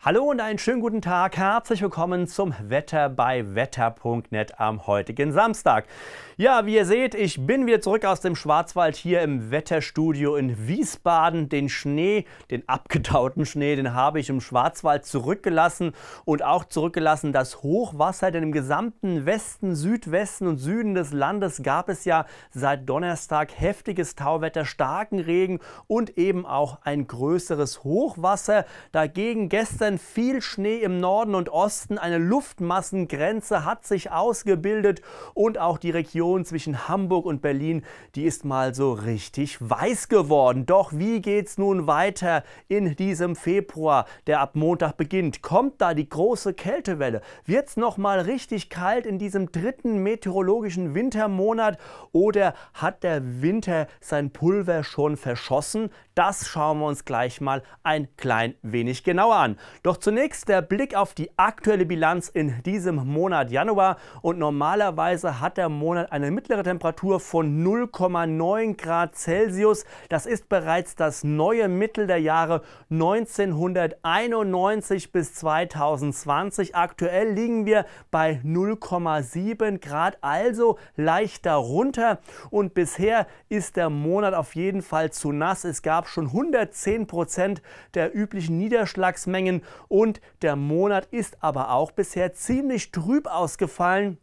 Hallo und einen schönen guten Tag. Herzlich willkommen zum Wetter bei wetter.net am heutigen Samstag. Ja, wie ihr seht, ich bin wieder zurück aus dem Schwarzwald hier im Wetterstudio in Wiesbaden. Den Schnee, den abgetauten Schnee, den habe ich im Schwarzwald zurückgelassen und auch zurückgelassen das Hochwasser, denn im gesamten Westen, Südwesten und Süden des Landes gab es ja seit Donnerstag heftiges Tauwetter, starken Regen und eben auch ein größeres Hochwasser. Dagegen gestern Morgen viel Schnee im Norden und Osten. Eine Luftmassengrenze hat sich ausgebildet und auch die Region zwischen Hamburg und Berlin, die ist mal so richtig weiß geworden. Doch wie geht's nun weiter in diesem Februar, der ab Montag beginnt? Kommt da die große Kältewelle? Wird's noch mal richtig kalt in diesem dritten meteorologischen Wintermonat oder hat der Winter sein Pulver schon verschossen? Das schauen wir uns gleich mal ein klein wenig genauer an. Doch zunächst der Blick auf die aktuelle Bilanz in diesem Monat Januar. Und normalerweise hat der Monat eine mittlere Temperatur von 0,9 Grad Celsius. Das ist bereits das neue Mittel der Jahre 1991 bis 2020. Aktuell liegen wir bei 0,7 Grad, also leicht darunter. Und bisher ist der Monat auf jeden Fall zu nass. Es gab schon 110 Prozent der üblichen Niederschlagsmengen und der Monat ist aber auch bisher ziemlich trüb ausgefallen.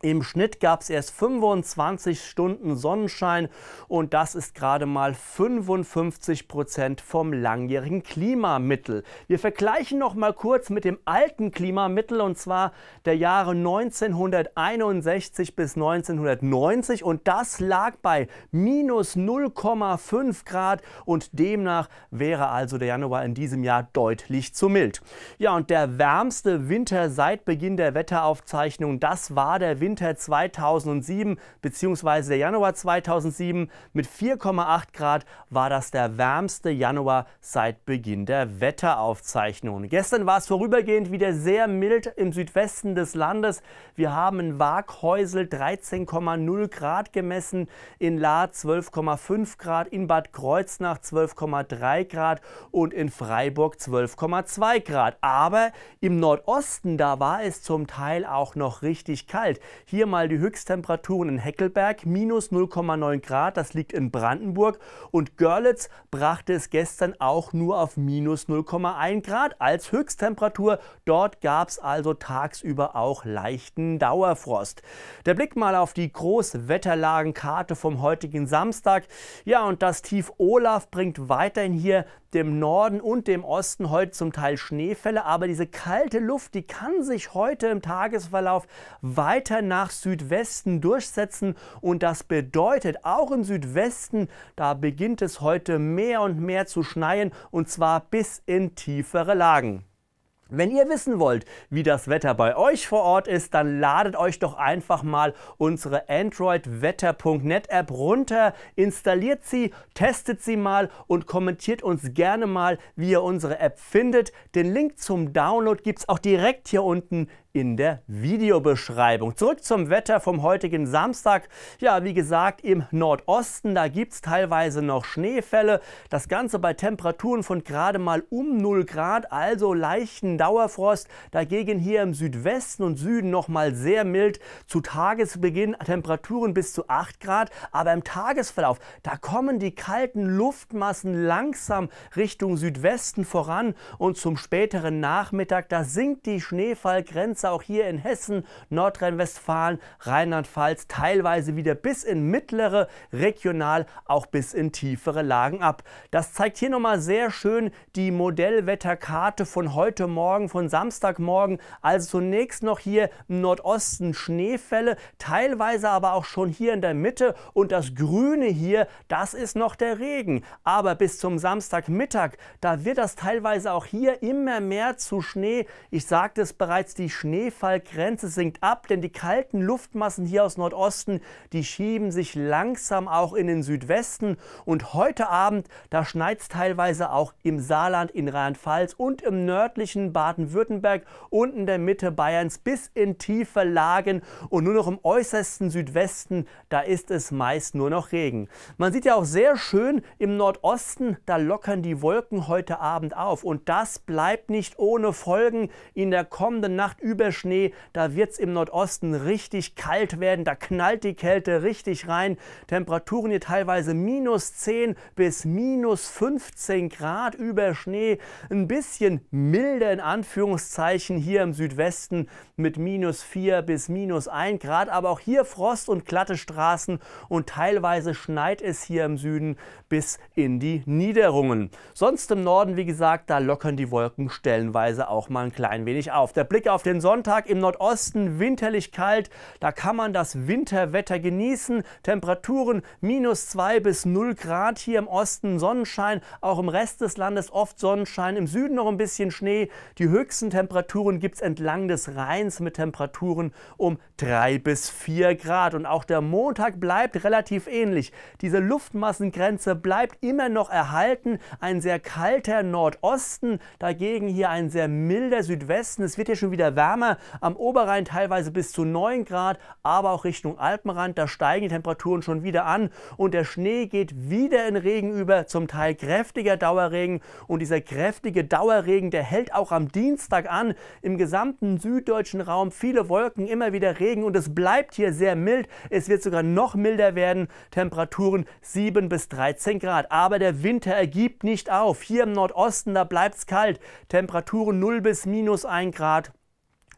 Im Schnitt gab es erst 25 Stunden Sonnenschein und das ist gerade mal 55 Prozent vom langjährigen Klimamittel. Wir vergleichen noch mal kurz mit dem alten Klimamittel und zwar der Jahre 1961 bis 1990 und das lag bei minus 0,5 Grad und demnach wäre also der Januar in diesem Jahr deutlich zu mild. Ja und der wärmste Winter seit Beginn der Wetteraufzeichnung, das war der Winter Winter 2007 bzw. der Januar 2007 mit 4,8 Grad war das der wärmste Januar seit Beginn der Wetteraufzeichnungen. Gestern war es vorübergehend wieder sehr mild im Südwesten des Landes. Wir haben in Waaghäusel 13,0 Grad gemessen, in Lahr 12,5 Grad, in Bad Kreuznach 12,3 Grad und in Freiburg 12,2 Grad. Aber im Nordosten, da war es zum Teil auch noch richtig kalt. Hier mal die Höchsttemperaturen in Heckelberg, minus 0,9 Grad, das liegt in Brandenburg. Und Görlitz brachte es gestern auch nur auf minus 0,1 Grad als Höchsttemperatur. Dort gab es also tagsüber auch leichten Dauerfrost. Der Blick mal auf die Großwetterlagenkarte vom heutigen Samstag. Ja, und das Tief Olaf bringt weiterhin hier dem Norden und dem Osten heute zum Teil Schneefälle, aber diese kalte Luft, die kann sich heute im Tagesverlauf weiter nach Südwesten durchsetzen und das bedeutet auch im Südwesten, da beginnt es heute mehr und mehr zu schneien und zwar bis in tiefere Lagen. Wenn ihr wissen wollt, wie das Wetter bei euch vor Ort ist, dann ladet euch doch einfach mal unsere Android-Wetter.net App runter, installiert sie, testet sie mal und kommentiert uns gerne mal, wie ihr unsere App findet. Den Link zum Download gibt es auch direkt hier unten in der Videobeschreibung. Zurück zum Wetter vom heutigen Samstag. Ja, wie gesagt, im Nordosten, da gibt es teilweise noch Schneefälle. Das Ganze bei Temperaturen von gerade mal um 0 Grad, also leichten Dauerfrost. Dagegen hier im Südwesten und Süden nochmal sehr mild. Zu Tagesbeginn Temperaturen bis zu 8 Grad, aber im Tagesverlauf, da kommen die kalten Luftmassen langsam Richtung Südwesten voran und zum späteren Nachmittag, da sinkt die Schneefallgrenze auch hier in Hessen, Nordrhein-Westfalen, Rheinland-Pfalz teilweise wieder bis in mittlere, regional auch bis in tiefere Lagen ab. Das zeigt hier nochmal sehr schön die Modellwetterkarte von heute Morgen, von Samstagmorgen. Also zunächst noch hier im Nordosten Schneefälle, teilweise aber auch schon hier in der Mitte und das Grüne hier, das ist noch der Regen. Aber bis zum Samstagmittag, da wird das teilweise auch hier immer mehr zu Schnee. Ich sagte es bereits, die Schnee Schneefallgrenze sinkt ab, denn die kalten Luftmassen hier aus Nordosten, die schieben sich langsam auch in den Südwesten. Und heute Abend, da schneit es teilweise auch im Saarland, in Rheinland-Pfalz und im nördlichen Baden-Württemberg und in der Mitte Bayerns bis in tiefe Lagen. Und nur noch im äußersten Südwesten, da ist es meist nur noch Regen. Man sieht ja auch sehr schön im Nordosten, da lockern die Wolken heute Abend auf. Und das bleibt nicht ohne Folgen in der kommenden Nacht über Überschnee. Da wird es im Nordosten richtig kalt werden. Da knallt die Kälte richtig rein. Temperaturen hier teilweise minus 10 bis minus 15 Grad über Schnee. Ein bisschen milder in Anführungszeichen hier im Südwesten mit minus 4 bis minus 1 Grad. Aber auch hier Frost und glatte Straßen und teilweise schneit es hier im Süden bis in die Niederungen. Sonst im Norden, wie gesagt, da lockern die Wolken stellenweise auch mal ein klein wenig auf. Der Blick auf den Sonn Sonntag im Nordosten winterlich kalt. Da kann man das Winterwetter genießen. Temperaturen minus 2 bis 0 Grad hier im Osten, Sonnenschein. Auch im Rest des Landes oft Sonnenschein. Im Süden noch ein bisschen Schnee. Die höchsten Temperaturen gibt es entlang des Rheins mit Temperaturen um 3 bis 4 Grad. Und auch der Montag bleibt relativ ähnlich. Diese Luftmassengrenze bleibt immer noch erhalten. Ein sehr kalter Nordosten, dagegen hier ein sehr milder Südwesten. Es wird hier schon wieder wärmer. Wärme am Oberrhein teilweise bis zu 9 Grad, aber auch Richtung Alpenrand. Da steigen die Temperaturen schon wieder an und der Schnee geht wieder in Regen über, zum Teil kräftiger Dauerregen. Und dieser kräftige Dauerregen, der hält auch am Dienstag an. Im gesamten süddeutschen Raum viele Wolken, immer wieder Regen und es bleibt hier sehr mild. Es wird sogar noch milder werden. Temperaturen 7 bis 13 Grad. Aber der Winter ergibt nicht auf. Hier im Nordosten, da bleibt es kalt. Temperaturen 0 bis minus 1 Grad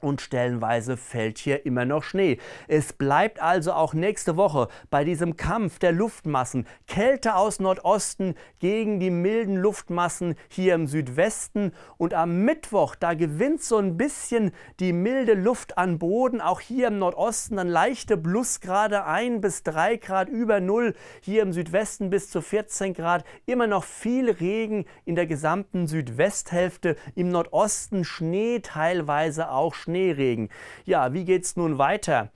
und stellenweise fällt hier immer noch Schnee. Es bleibt also auch nächste Woche bei diesem Kampf der Luftmassen Kälte aus Nordosten gegen die milden Luftmassen hier im Südwesten und am Mittwoch, da gewinnt so ein bisschen die milde Luft an Boden, auch hier im Nordosten dann leichte Plusgrade 1 bis 3 Grad über Null, hier im Südwesten bis zu 14 Grad, immer noch viel Regen in der gesamten Südwesthälfte, im Nordosten Schnee teilweise auch Schnee Schneeregen. Ja, wie geht's nun weiter?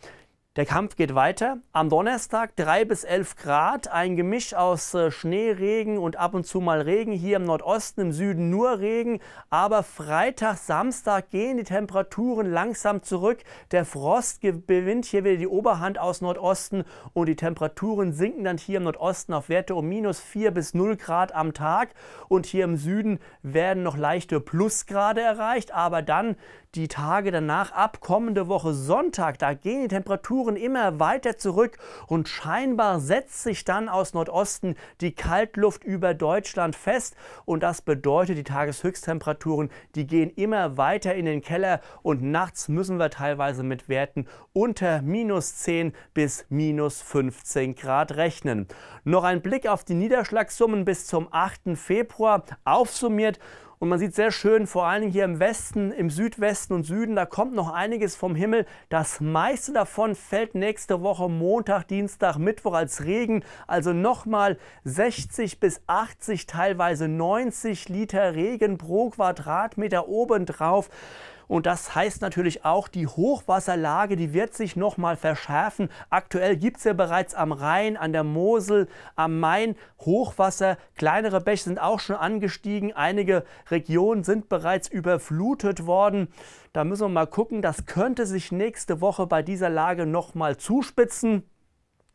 Der Kampf geht weiter. Am Donnerstag 3 bis 11 Grad, ein Gemisch aus äh, Schneeregen und ab und zu mal Regen. Hier im Nordosten, im Süden nur Regen. Aber Freitag, Samstag gehen die Temperaturen langsam zurück. Der Frost gewinnt hier wieder die Oberhand aus Nordosten und die Temperaturen sinken dann hier im Nordosten auf Werte um minus 4 bis 0 Grad am Tag. Und hier im Süden werden noch leichte Plusgrade erreicht. Aber dann die Tage danach, ab kommende Woche Sonntag, da gehen die Temperaturen immer weiter zurück und scheinbar setzt sich dann aus Nordosten die Kaltluft über Deutschland fest und das bedeutet, die Tageshöchsttemperaturen, die gehen immer weiter in den Keller und nachts müssen wir teilweise mit Werten unter minus 10 bis minus 15 Grad rechnen. Noch ein Blick auf die Niederschlagssummen bis zum 8. Februar aufsummiert und man sieht sehr schön, vor allen Dingen hier im Westen, im Südwesten und Süden, da kommt noch einiges vom Himmel. Das meiste davon fällt nächste Woche Montag, Dienstag, Mittwoch als Regen. Also nochmal 60 bis 80, teilweise 90 Liter Regen pro Quadratmeter obendrauf. Und das heißt natürlich auch, die Hochwasserlage, die wird sich nochmal verschärfen. Aktuell gibt es ja bereits am Rhein, an der Mosel, am Main Hochwasser. Kleinere Bäche sind auch schon angestiegen. Einige Regionen sind bereits überflutet worden. Da müssen wir mal gucken. Das könnte sich nächste Woche bei dieser Lage nochmal zuspitzen.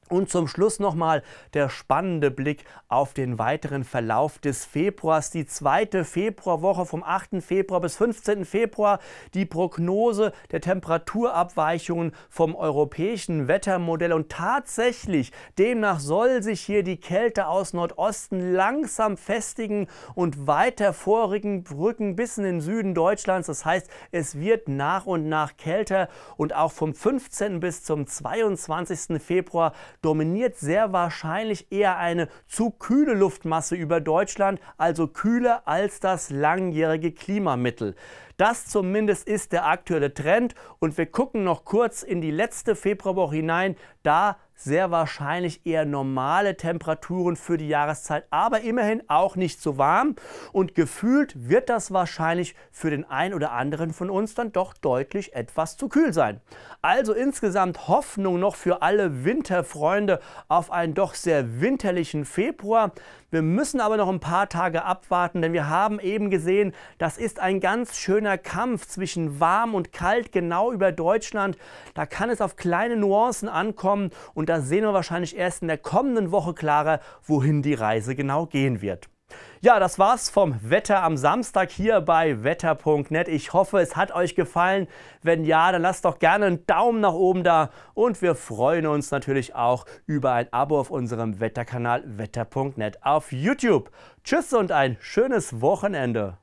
Und zum Schluss nochmal der spannende Blick auf den weiteren Verlauf des Februars. Die zweite Februarwoche vom 8. Februar bis 15. Februar. Die Prognose der Temperaturabweichungen vom europäischen Wettermodell. Und tatsächlich, demnach soll sich hier die Kälte aus Nordosten langsam festigen und weiter vorrücken rücken bis in den Süden Deutschlands. Das heißt, es wird nach und nach kälter. Und auch vom 15. bis zum 22. Februar dominiert sehr wahrscheinlich eher eine zu kühle Luftmasse über Deutschland, also kühler als das langjährige Klimamittel. Das zumindest ist der aktuelle Trend und wir gucken noch kurz in die letzte Februarwoche hinein. Da sehr wahrscheinlich eher normale Temperaturen für die Jahreszeit, aber immerhin auch nicht so warm. Und gefühlt wird das wahrscheinlich für den einen oder anderen von uns dann doch deutlich etwas zu kühl sein. Also insgesamt Hoffnung noch für alle Winterfreunde auf einen doch sehr winterlichen Februar. Wir müssen aber noch ein paar Tage abwarten, denn wir haben eben gesehen, das ist ein ganz schöner Kampf zwischen warm und kalt genau über Deutschland. Da kann es auf kleine Nuancen ankommen und da sehen wir wahrscheinlich erst in der kommenden Woche klarer, wohin die Reise genau gehen wird. Ja, das war's vom Wetter am Samstag hier bei wetter.net. Ich hoffe, es hat euch gefallen. Wenn ja, dann lasst doch gerne einen Daumen nach oben da und wir freuen uns natürlich auch über ein Abo auf unserem Wetterkanal wetter.net auf YouTube. Tschüss und ein schönes Wochenende.